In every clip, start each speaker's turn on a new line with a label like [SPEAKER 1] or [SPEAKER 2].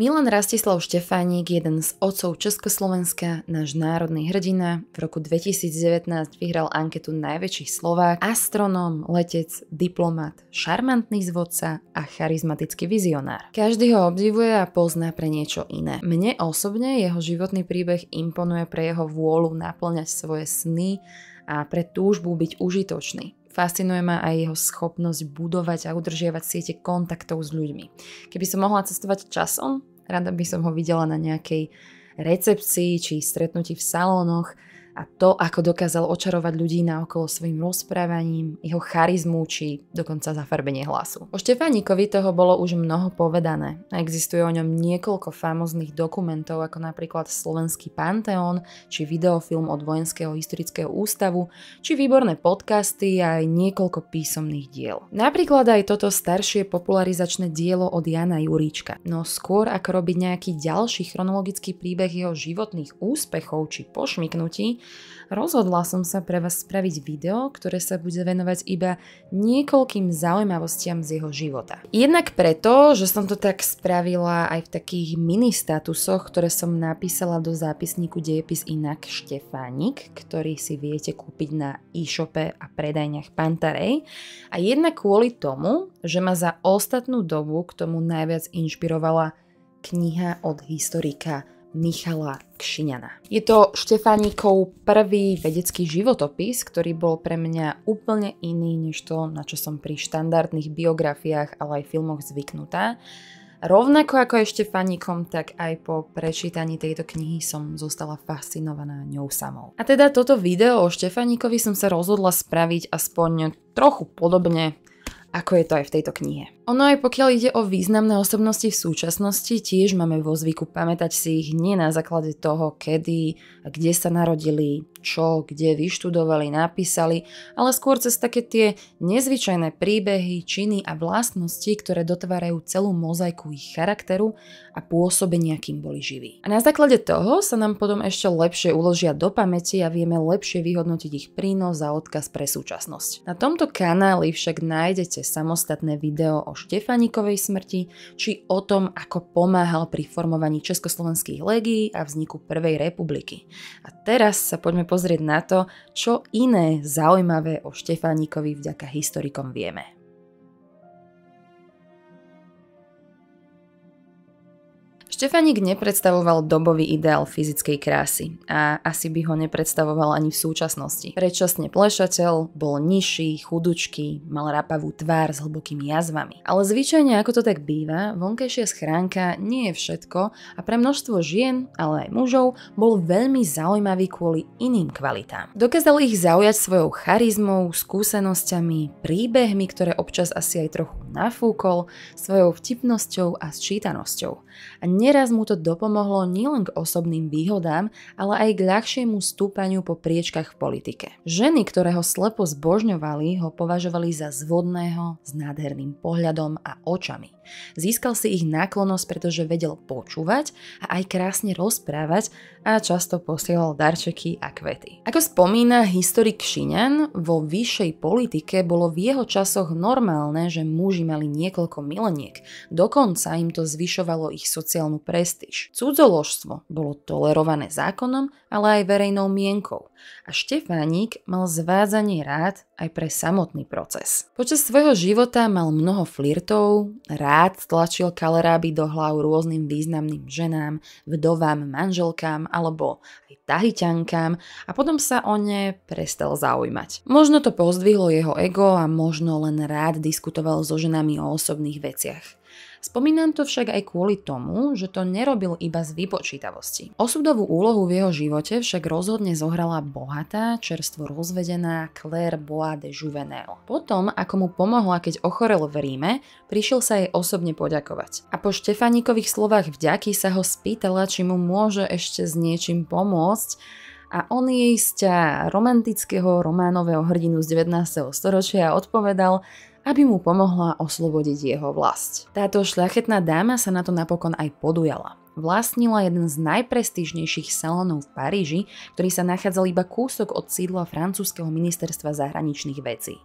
[SPEAKER 1] Milan Rastislav Štefánik, jeden z otcov Československa, náš národný hrdina, v roku 2019 vyhral anketu najväčších Slovák, astronóm, letec, diplomat, šarmantný zvodca a charizmatický vizionár. Každý ho obdivuje a pozná pre niečo iné. Mne osobne jeho životný príbeh imponuje pre jeho vôľu naplňať svoje sny a pre túžbu byť užitočný. Fascinuje ma aj jeho schopnosť budovať a udržiavať siete kontaktov s ľuďmi. Keby som mohla cestovať časom, Rada by som ho videla na nejakej recepcii či stretnutí v salónoch, a to, ako dokázal očarovať ľudí na okolo svojim rozprávaním, jeho charizmu či dokonca zafarbenie hlasu. O Štefánikovi toho bolo už mnoho povedané existuje o ňom niekoľko famozných dokumentov ako napríklad Slovenský Panteón či videofilm od Vojenského historického ústavu či výborné podcasty a aj niekoľko písomných diel. Napríklad aj toto staršie popularizačné dielo od Jana Juríčka. No skôr ako robiť nejaký ďalší chronologický príbeh jeho životných úspechov či pošmyknutí, rozhodla som sa pre vás spraviť video, ktoré sa bude venovať iba niekoľkým zaujímavostiam z jeho života. Jednak preto, že som to tak spravila aj v takých mini statusoch, ktoré som napísala do zápisníku Dejepis Inak Štefánik, ktorý si viete kúpiť na e-shope a predajniach Pantarej. A jednak kvôli tomu, že ma za ostatnú dobu k tomu najviac inšpirovala kniha od historika Michala Kšiňana. Je to Štefánikov prvý vedecký životopis, ktorý bol pre mňa úplne iný než to, na čo som pri štandardných biografiách, ale aj filmoch zvyknutá. Rovnako ako aj Štefánikom, tak aj po prečítaní tejto knihy som zostala fascinovaná ňou samou. A teda toto video o Štefánikovi som sa rozhodla spraviť aspoň trochu podobne, ako je to aj v tejto knihe. Ono aj pokiaľ ide o významné osobnosti v súčasnosti, tiež máme vo zvyku pamätať si ich nie na základe toho, kedy kde sa narodili, čo, kde vyštudovali, napísali, ale skôr cez také tie nezvyčajné príbehy, činy a vlastnosti, ktoré dotvárajú celú mozaiku ich charakteru a pôsobenia, kým boli živí. A na základe toho sa nám potom ešte lepšie uložia do pamäti a vieme lepšie vyhodnotiť ich prínos a odkaz pre súčasnosť. Na tomto kanáli však nájdete samostatné video o Štefanikovej smrti, či o tom, ako pomáhal pri formovaní československých legií a vzniku Prvej republiky. A teraz sa poďme pozrieť na to, čo iné zaujímavé o Štefánikovi vďaka historikom vieme. Štefanik nepredstavoval dobový ideál fyzickej krásy a asi by ho nepredstavoval ani v súčasnosti. Predčasne plešateľ, bol nižší, chudučký, mal rapavú tvár s hlbokými jazvami. Ale zvyčajne, ako to tak býva, vonkajšia schránka nie je všetko a pre množstvo žien, ale aj mužov, bol veľmi zaujímavý kvôli iným kvalitám. Dokázal ich zaujať svojou charizmou, skúsenosťami, príbehmi, ktoré občas asi aj trochu nafúkol, svojou vtipnosťou a sčítanosťou. A ne Nieraz mu to dopomohlo nielen k osobným výhodám, ale aj k ľahšiemu stúpaniu po priečkach v politike. Ženy, ktoré ho slepo zbožňovali, ho považovali za zvodného, s nádherným pohľadom a očami. Získal si ich náklonosť, pretože vedel počúvať a aj krásne rozprávať a často posielal darčeky a kvety. Ako spomína historik Šiňan, vo vyššej politike bolo v jeho časoch normálne, že muži mali niekoľko mileniek, dokonca im to zvyšovalo ich sociálnu prestíž. Cudzoložstvo bolo tolerované zákonom, ale aj verejnou mienkou a Štefánik mal zvádzanie rád aj pre samotný proces. Počas svojho života mal mnoho flirtov, rád tlačil kaleráby do hlav rôznym významným ženám, vdovám, manželkám alebo aj tahyťankám a potom sa o ne prestal zaujímať. Možno to pozdvihlo jeho ego a možno len rád diskutoval so ženami o osobných veciach. Spomínam to však aj kvôli tomu, že to nerobil iba z vypočítavosti. Osudovú úlohu v jeho živote však rozhodne zohrala bohatá, čerstvo rozvedená Claire Bois de Juvenel. Potom, ako mu pomohla, keď ochorel v Ríme, prišiel sa jej osobne poďakovať. A po Štefaníkových slovách vďaky sa ho spýtala, či mu môže ešte s niečím pomôcť, a on jej z romantického románového hrdinu z 19. storočia odpovedal, aby mu pomohla oslobodiť jeho vlast. Táto šľachetná dáma sa na to napokon aj podujala. Vlastnila jeden z najprestížnejších salónov v Paríži, ktorý sa nachádzal iba kúsok od sídla francúzského ministerstva zahraničných vecí.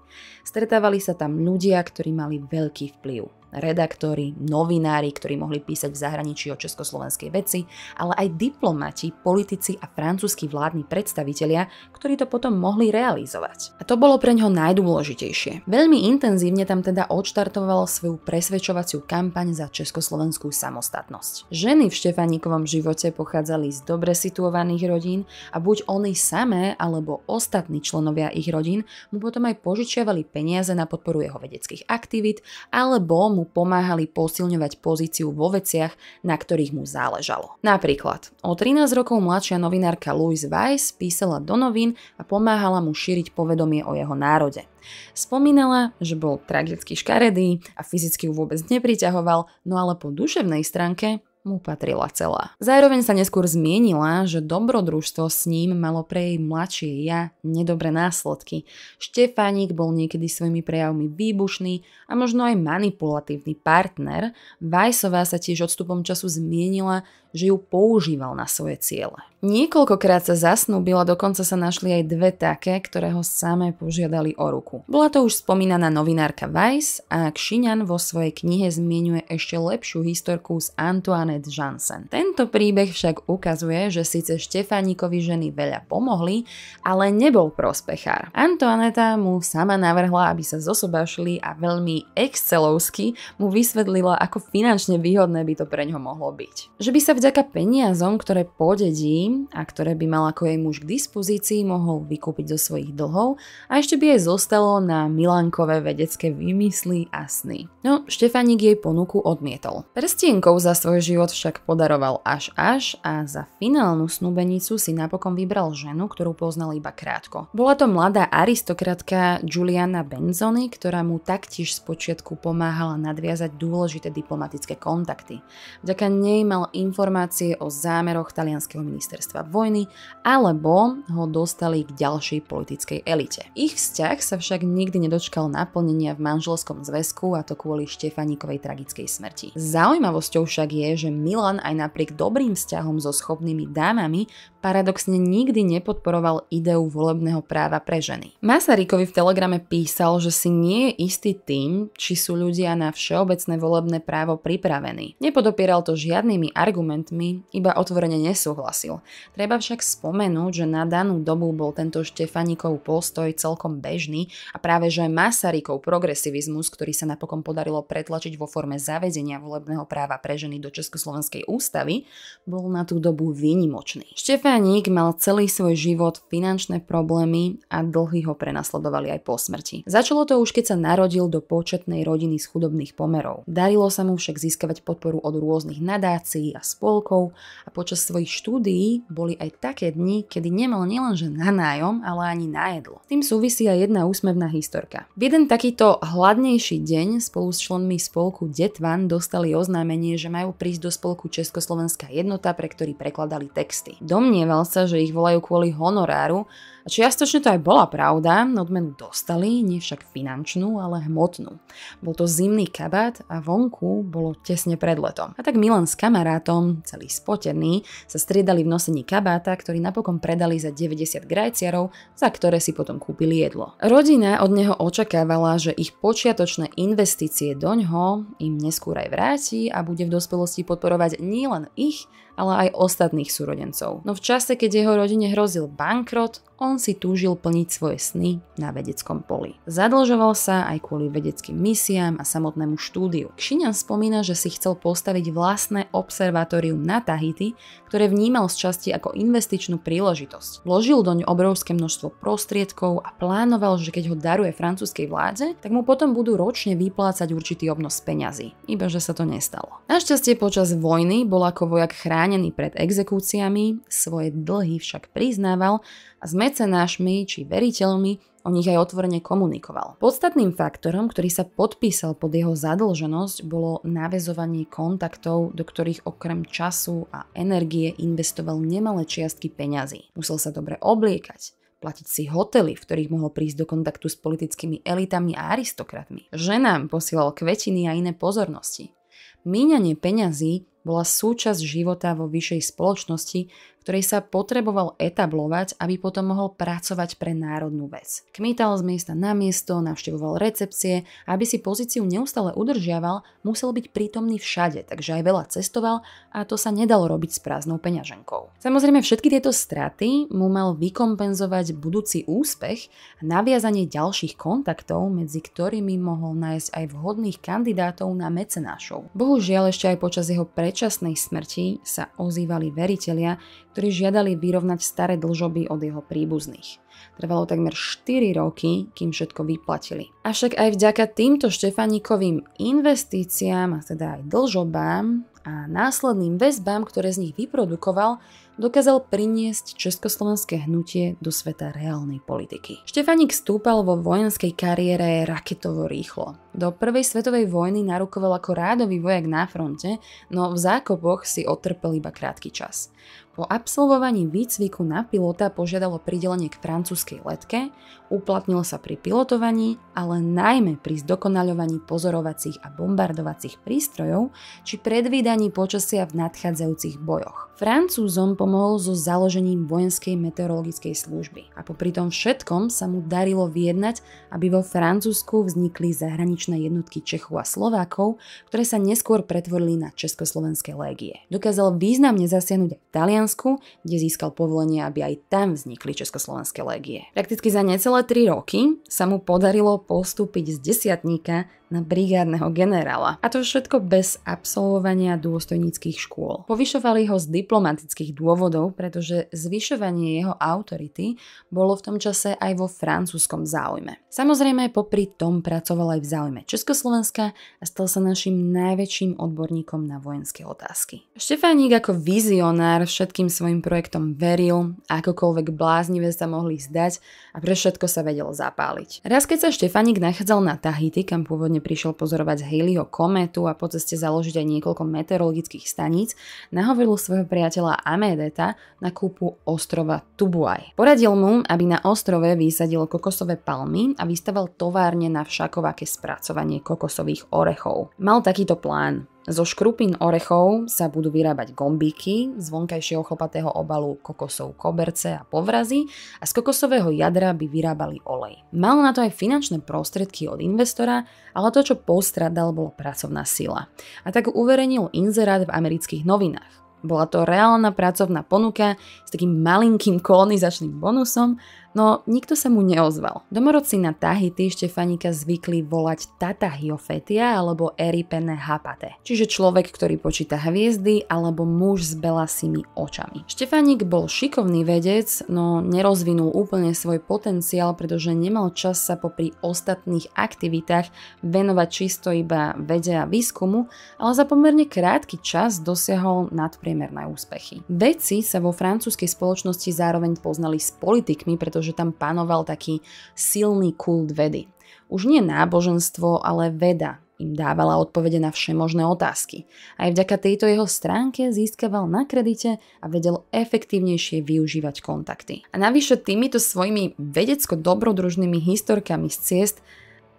[SPEAKER 1] Stretávali sa tam ľudia, ktorí mali veľký vplyv redaktori, novinári, ktorí mohli písať v zahraničí o československej veci, ale aj diplomati, politici a francúzski vládni predstavitelia, ktorí to potom mohli realizovať. A to bolo pre ňoho najdôležitejšie. Veľmi intenzívne tam teda odštartoval svoju presvedčovaciu kampaň za československú samostatnosť. Ženy v Štefanikovom živote pochádzali z dobre situovaných rodín a buď oni samé alebo ostatní členovia ich rodín mu potom aj požičiavali peniaze na podporu jeho vedeckých aktivít alebo mu pomáhali posilňovať pozíciu vo veciach, na ktorých mu záležalo. Napríklad, o 13 rokov mladšia novinárka Louise Weiss písala do novín a pomáhala mu šíriť povedomie o jeho národe. Spomínala, že bol tragicky škaredý a fyzicky ju vôbec nepriťahoval, no ale po duševnej stránke mu patrila celá. Zároveň sa neskôr zmienila, že dobrodružstvo s ním malo pre jej mladšie ja nedobré následky. Štefánik bol niekedy svojimi prejavmi výbušný a možno aj manipulatívny partner. Vajsová sa tiež odstupom času zmienila, že ju používal na svoje ciele. Niekoľkokrát sa zasnúbil a dokonca sa našli aj dve také, ktoré ho samé požiadali o ruku. Bola to už spomínaná novinárka Weiss a Kšiňan vo svojej knihe zmienuje ešte lepšiu historku s Antoinette Jansen. Tento príbeh však ukazuje, že síce Štefánikovi ženy veľa pomohli, ale nebol prospechár. Antoaneta mu sama navrhla, aby sa zosobašli a veľmi excelovsky mu vysvedlila, ako finančne výhodné by to pre ňo mohlo byť. Že by sa v Vďaka peniazom, ktoré podedí a ktoré by mal ako jej muž k dispozícii, mohol vykúpiť zo svojich dlhov a ešte by jej zostalo na Milankové vedecké vymysly a sny. No, Štefaník jej ponuku odmietol. Prstienkov za svoj život však podaroval až až a za finálnu snúbenicu si napokon vybral ženu, ktorú poznal iba krátko. Bola to mladá aristokratka Juliana Benzoni, ktorá mu taktiež spočiatku pomáhala nadviazať dôležité diplomatické kontakty. Vďaka nej mal informáciu informácie o zámeroch talianského ministerstva vojny alebo ho dostali k ďalšej politickej elite. Ich vzťah sa však nikdy nedočkal naplnenia v manželskom zväzku a to kvôli Štefaníkovej tragickej smrti. Zaujímavosťou však je, že Milan aj napriek dobrým vzťahom so schopnými dámami paradoxne nikdy nepodporoval ideu volebného práva pre ženy. Masarykovi v telegrame písal, že si nie je istý tým, či sú ľudia na všeobecné volebné právo pripravení. Nepodopieral to žiadnymi argumentami, argumentmi iba otvorene nesúhlasil. Treba však spomenúť, že na danú dobu bol tento Štefanikov postoj celkom bežný a práve že Masarykov progresivizmus, ktorý sa napokon podarilo pretlačiť vo forme zavedenia volebného práva pre ženy do Československej ústavy, bol na tú dobu výnimočný. Štefanik mal celý svoj život finančné problémy a dlhy ho prenasledovali aj po smrti. Začalo to už keď sa narodil do početnej rodiny z chudobných pomerov. Darilo sa mu však získavať podporu od rôznych nadácií a spoločností spolkov a počas svojich štúdií boli aj také dni, kedy nemal nielenže na nájom, ale ani na jedlo. Tým súvisí aj jedna úsmevná historka. V jeden takýto hladnejší deň spolu s členmi spolku Detvan dostali oznámenie, že majú prísť do spolku Československá jednota, pre ktorý prekladali texty. Domnieval sa, že ich volajú kvôli honoráru a čiastočne to aj bola pravda, odmenu dostali, nie však finančnú, ale hmotnú. Bol to zimný kabát a vonku bolo tesne pred letom. A tak Milan s kamarátom celý spotený, sa striedali v nosení kabáta, ktorý napokon predali za 90 grajciarov, za ktoré si potom kúpili jedlo. Rodina od neho očakávala, že ich počiatočné investície doňho im neskôr aj vráti a bude v dospelosti podporovať nielen ich, ale aj ostatných súrodencov. No v čase, keď jeho rodine hrozil bankrot, on si túžil plniť svoje sny na vedeckom poli. Zadlžoval sa aj kvôli vedeckým misiám a samotnému štúdiu. Kšiňan spomína, že si chcel postaviť vlastné observatórium na Tahiti, ktoré vnímal z časti ako investičnú príležitosť. Vložil doň obrovské množstvo prostriedkov a plánoval, že keď ho daruje francúzskej vláde, tak mu potom budú ročne vyplácať určitý obnos peňazí. Iba že sa to nestalo. Našťastie počas vojny bol ako vojak chrán chránený pred exekúciami, svoje dlhy však priznával a s mecenášmi či veriteľmi o nich aj otvorene komunikoval. Podstatným faktorom, ktorý sa podpísal pod jeho zadlženosť, bolo navezovanie kontaktov, do ktorých okrem času a energie investoval nemalé čiastky peňazí. Musel sa dobre obliekať, platiť si hotely, v ktorých mohol prísť do kontaktu s politickými elitami a aristokratmi. Ženám posielal kvetiny a iné pozornosti. Míňanie peňazí bola súčasť života vo vyššej spoločnosti ktorej sa potreboval etablovať, aby potom mohol pracovať pre národnú vec. Kmítal z miesta na miesto, navštevoval recepcie a aby si pozíciu neustále udržiaval, musel byť prítomný všade, takže aj veľa cestoval a to sa nedalo robiť s prázdnou peňaženkou. Samozrejme všetky tieto straty mu mal vykompenzovať budúci úspech a naviazanie ďalších kontaktov, medzi ktorými mohol nájsť aj vhodných kandidátov na mecenášov. Bohužiaľ ešte aj počas jeho predčasnej smrti sa ozývali veritelia, ktorí žiadali vyrovnať staré dlžoby od jeho príbuzných. Trvalo takmer 4 roky, kým všetko vyplatili. Avšak aj vďaka týmto Štefaníkovým investíciám, a teda aj dlžobám a následným väzbám, ktoré z nich vyprodukoval, dokázal priniesť československé hnutie do sveta reálnej politiky. Štefanik stúpal vo vojenskej kariére raketovo rýchlo. Do prvej svetovej vojny narukoval ako rádový vojak na fronte, no v zákopoch si otrpel iba krátky čas. Po absolvovaní výcviku na pilota požiadalo pridelenie k francúzskému francúzskej letke, uplatnil sa pri pilotovaní, ale najmä pri zdokonaľovaní pozorovacích a bombardovacích prístrojov či predvídaní počasia v nadchádzajúcich bojoch. Francúzom pomohol so založením vojenskej meteorologickej služby a popri tom všetkom sa mu darilo vyjednať, aby vo Francúzsku vznikli zahraničné jednotky Čechov a Slovákov, ktoré sa neskôr pretvorili na Československé légie. Dokázal významne zasiahnuť aj v Taliansku, kde získal povolenie, aby aj tam vznikli Československé légie stratégie. Prakticky za necelé 3 roky sa mu podarilo postúpiť z desiatníka na brigádneho generála. A to všetko bez absolvovania dôstojníckých škôl. Povyšovali ho z diplomatických dôvodov, pretože zvyšovanie jeho autority bolo v tom čase aj vo francúzskom záujme. Samozrejme, popri tom pracoval aj v záujme Československa a stal sa našim najväčším odborníkom na vojenské otázky. Štefánik ako vizionár všetkým svojim projektom veril, akokoľvek bláznivé sa mohli Zdať a pre všetko sa vedel zapáliť. Raz keď sa Štefanik nachádzal na Tahiti, kam pôvodne prišiel pozorovať Haleyho kometu a po ceste založiť aj niekoľko meteorologických staníc, nahovoril svojho priateľa Amedeta na kúpu ostrova Tubuaj. Poradil mu, aby na ostrove vysadil kokosové palmy a vystaval továrne na všakovaké spracovanie kokosových orechov. Mal takýto plán. Zo škrupín orechov sa budú vyrábať gombíky, z vonkajšieho chlpatého obalu kokosov koberce a povrazy a z kokosového jadra by vyrábali olej. Mal na to aj finančné prostriedky od investora, ale to, čo postradal, bolo pracovná sila. A tak uverejnil inzerát v amerických novinách. Bola to reálna pracovná ponuka s takým malinkým kolonizačným bonusom No nikto sa mu neozval. Domorodci na Tahiti Štefanika zvykli volať Tata Hiofetia alebo Eripene Hapate, čiže človek, ktorý počíta hviezdy alebo muž s belasými očami. Štefanik bol šikovný vedec, no nerozvinul úplne svoj potenciál, pretože nemal čas sa popri ostatných aktivitách venovať čisto iba vede a výskumu, ale za pomerne krátky čas dosiahol nadpriemerné úspechy. Vedci sa vo francúzskej spoločnosti zároveň poznali s politikmi, pretože pretože tam panoval taký silný kult vedy. Už nie náboženstvo, ale veda im dávala odpovede na všemožné otázky. Aj vďaka tejto jeho stránke získaval na kredite a vedel efektívnejšie využívať kontakty. A navyše týmito svojimi vedecko-dobrodružnými historkami z ciest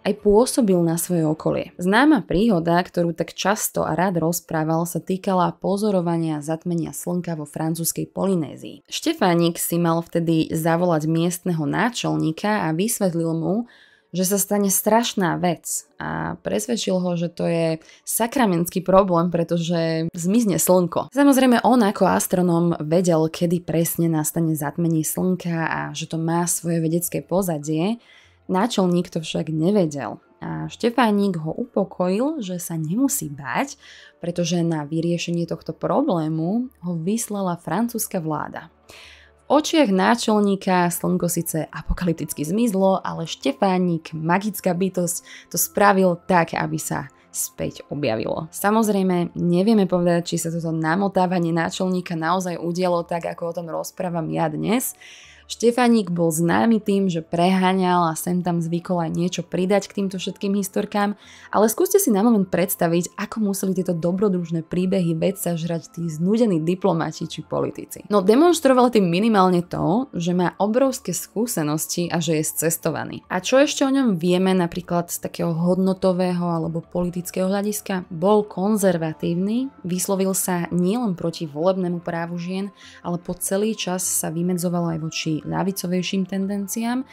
[SPEAKER 1] aj pôsobil na svoje okolie. Známa príhoda, ktorú tak často a rád rozprával, sa týkala pozorovania zatmenia slnka vo francúzskej Polynézii. Štefánik si mal vtedy zavolať miestneho náčelníka a vysvetlil mu, že sa stane strašná vec a presvedčil ho, že to je sakramentský problém, pretože zmizne slnko. Samozrejme, on ako astronóm vedel, kedy presne nastane zatmenie slnka a že to má svoje vedecké pozadie, Náčelník to však nevedel a Štefánik ho upokojil, že sa nemusí bať, pretože na vyriešenie tohto problému ho vyslala francúzska vláda. V očiach náčelníka slnko síce apokalypticky zmizlo, ale Štefánik, magická bytosť, to spravil tak, aby sa späť objavilo. Samozrejme, nevieme povedať, či sa toto namotávanie náčelníka naozaj udialo tak, ako o tom rozprávam ja dnes, Štefaník bol známy tým, že preháňal a sem tam zvykol aj niečo pridať k týmto všetkým historkám, ale skúste si na moment predstaviť, ako museli tieto dobrodružné príbehy vedca žrať tí znudení diplomati či politici. No demonstroval tým minimálne to, že má obrovské skúsenosti a že je cestovaný. A čo ešte o ňom vieme napríklad z takého hodnotového alebo politického hľadiska? Bol konzervatívny, vyslovil sa nielen proti volebnému právu žien, ale po celý čas sa vymedzoval aj voči navicovejším tendenciám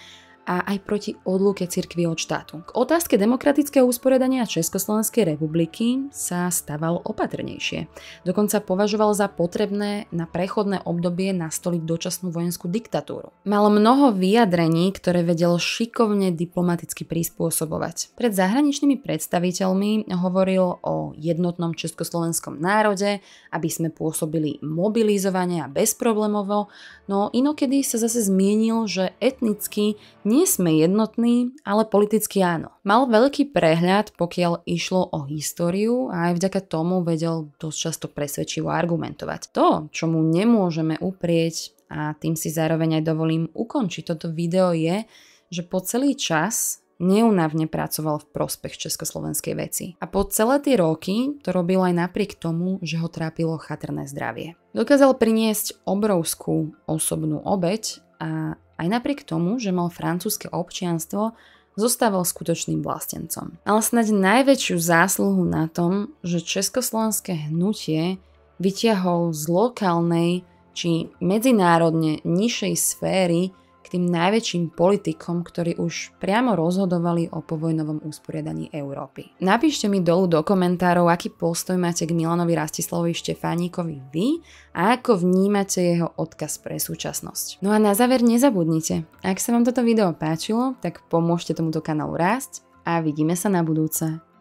[SPEAKER 1] a aj proti odluke cirkvy od štátu. K otázke demokratického usporiadania Československej republiky sa staval opatrnejšie. Dokonca považoval za potrebné na prechodné obdobie nastoliť dočasnú vojenskú diktatúru. Mal mnoho vyjadrení, ktoré vedel šikovne diplomaticky prispôsobovať. Pred zahraničnými predstaviteľmi hovoril o jednotnom československom národe, aby sme pôsobili mobilizovane a bezproblémovo, no inokedy sa zase zmienil, že etnicky nie sme jednotní, ale politicky áno. Mal veľký prehľad, pokiaľ išlo o históriu a aj vďaka tomu vedel dosť často presvedčivo argumentovať. To, čo mu nemôžeme uprieť a tým si zároveň aj dovolím ukončiť toto video je, že po celý čas neunavne pracoval v prospech československej veci. A po celé tie roky to robil aj napriek tomu, že ho trápilo chatrné zdravie. Dokázal priniesť obrovskú osobnú obeď a aj napriek tomu, že mal francúzske občianstvo, zostával skutočným vlastencom. Ale snáď najväčšiu zásluhu na tom, že československé hnutie vyťahol z lokálnej či medzinárodne nižšej sféry tým najväčším politikom, ktorí už priamo rozhodovali o povojnovom usporiadaní Európy. Napíšte mi dolu do komentárov, aký postoj máte k Milanovi Rastislavovi Štefáníkovi vy a ako vnímate jeho odkaz pre súčasnosť. No a na záver nezabudnite, ak sa vám toto video páčilo, tak pomôžte tomuto kanálu rásť a vidíme sa na budúce.